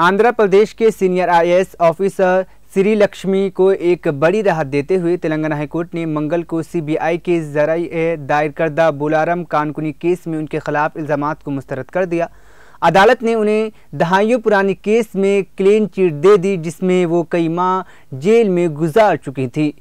आंध्र प्रदेश के senior IAS officer Shri Lakshmi को एक बड़ी राहत देते हुए तेलंगाना हाईकोर्ट ने मंगल को सीबीआई के जरिए दायर करदा बुलारम कानकुनी केस में उनके खिलाफ इल्जाम को मुस्तरद कर दिया अदालत ने उन्हें दहाइयों पुरानी केस में क्लीन चिट दे दी जिसमें वो कई माह जेल में गुजार चुकी थी